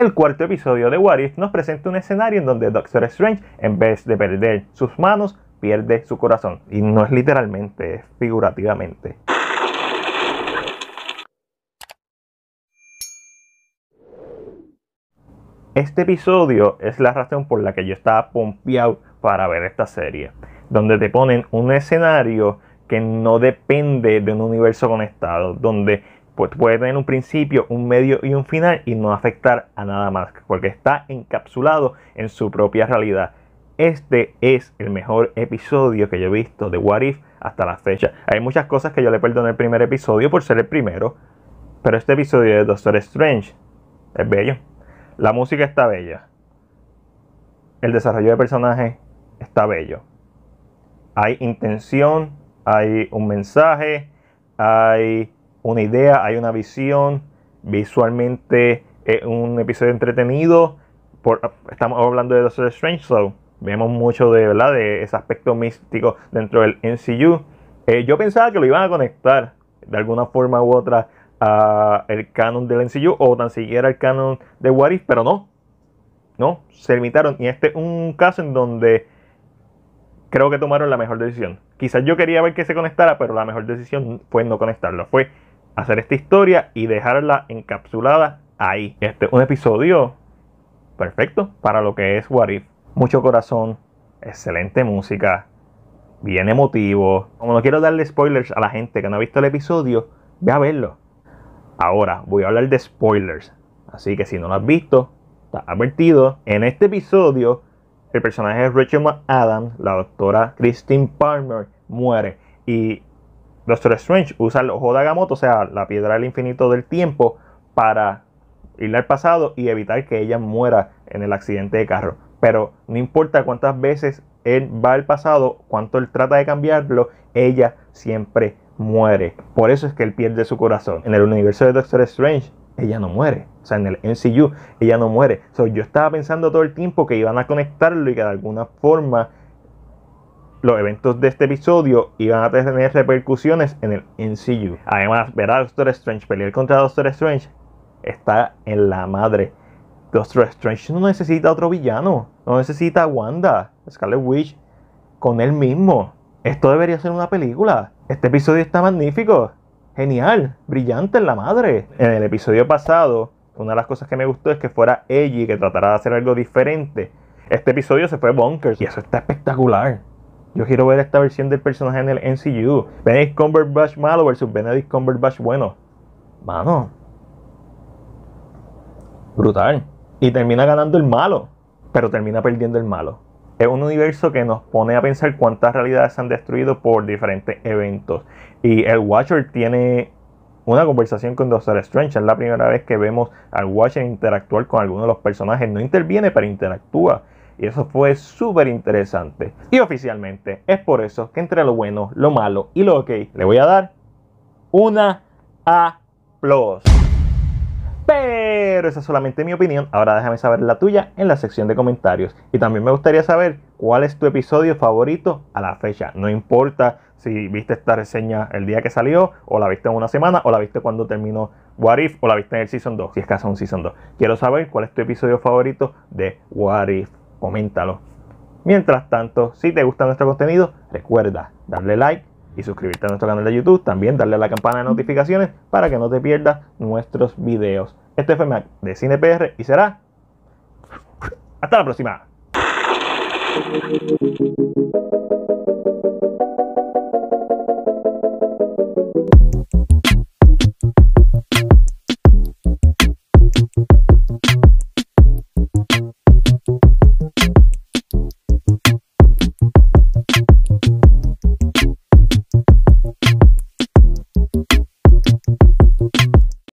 El cuarto episodio de What nos presenta un escenario en donde Doctor Strange, en vez de perder sus manos, pierde su corazón. Y no es literalmente, es figurativamente. Este episodio es la razón por la que yo estaba pompeado para ver esta serie, donde te ponen un escenario que no depende de un universo conectado, donde pues puede tener un principio, un medio y un final y no afectar a nada más, porque está encapsulado en su propia realidad. Este es el mejor episodio que yo he visto de What If hasta la fecha. Hay muchas cosas que yo le perdoné el primer episodio por ser el primero, pero este episodio de Doctor Strange es bello. La música está bella. El desarrollo de personaje está bello. Hay intención, hay un mensaje, hay una idea, hay una visión, visualmente un episodio entretenido. estamos hablando de Doctor Strange, so vemos mucho de, de ese aspecto místico dentro del MCU. Eh, yo pensaba que lo iban a conectar de alguna forma u otra al canon del MCU o tan siquiera al canon de What pero no. No, se limitaron. Y este es un caso en donde creo que tomaron la mejor decisión. Quizás yo quería ver que se conectara, pero la mejor decisión fue no conectarlo. Fue hacer esta historia y dejarla encapsulada ahí. Este un episodio perfecto para lo que es What If. Mucho corazón, excelente música, bien emotivo. Como no quiero darle spoilers a la gente que no ha visto el episodio, ve a verlo. Ahora voy a hablar de spoilers. Así que si no lo has visto, está advertido. En este episodio, el personaje de Rachel McAdams, la doctora Christine Palmer, muere. Y Doctor Strange usa el ojo de Agamotto, o sea, la piedra del infinito del tiempo, para ir al pasado y evitar que ella muera en el accidente de carro. Pero no importa cuántas veces él va al pasado, cuánto él trata de cambiarlo, ella siempre muere. Por eso es que él pierde su corazón. En el universo de Doctor Strange, ella no muere. O sea, en el MCU, ella no muere. So, yo estaba pensando todo el tiempo que iban a conectarlo y que de alguna forma los eventos de este episodio iban a tener repercusiones en el MCU. Además, ver a Doctor Strange pelear contra Doctor Strange está en la madre. Doctor Strange no necesita otro villano, no necesita a Wanda, Scarlet Witch, con él mismo. Esto debería ser una película. Este episodio está magnífico, genial, brillante en la madre. En el episodio pasado, una de las cosas que me gustó es que fuera Ellie que tratara de hacer algo diferente. Este episodio se fue bonkers y eso está espectacular. Yo quiero ver esta versión del personaje en el MCU. Benedict Cumberbatch malo versus Benedict Cumberbatch bueno. Mano. Brutal. Y termina ganando el malo, pero termina perdiendo el malo. Es un universo que nos pone a pensar cuántas realidades se han destruido por diferentes eventos. Y el Watcher tiene una conversación con Doctor Strange. Es la primera vez que vemos al Watcher interactuar con alguno de los personajes. No interviene, pero interactúa. Y eso fue súper interesante. Y oficialmente es por eso que entre lo bueno, lo malo y lo ok, le voy a dar una A+. Pero esa es solamente mi opinión. Ahora déjame saber la tuya en la sección de comentarios. Y también me gustaría saber cuál es tu episodio favorito a la fecha. No importa si viste esta reseña el día que salió, o la viste en una semana, o la viste cuando terminó What If, o la viste en el Season 2, si es que hace un Season 2. Quiero saber cuál es tu episodio favorito de What If coméntalo. Mientras tanto, si te gusta nuestro contenido, recuerda darle like y suscribirte a nuestro canal de YouTube. También darle a la campana de notificaciones para que no te pierdas nuestros videos. Este fue Mac de CinePR y será. ¡Hasta la próxima!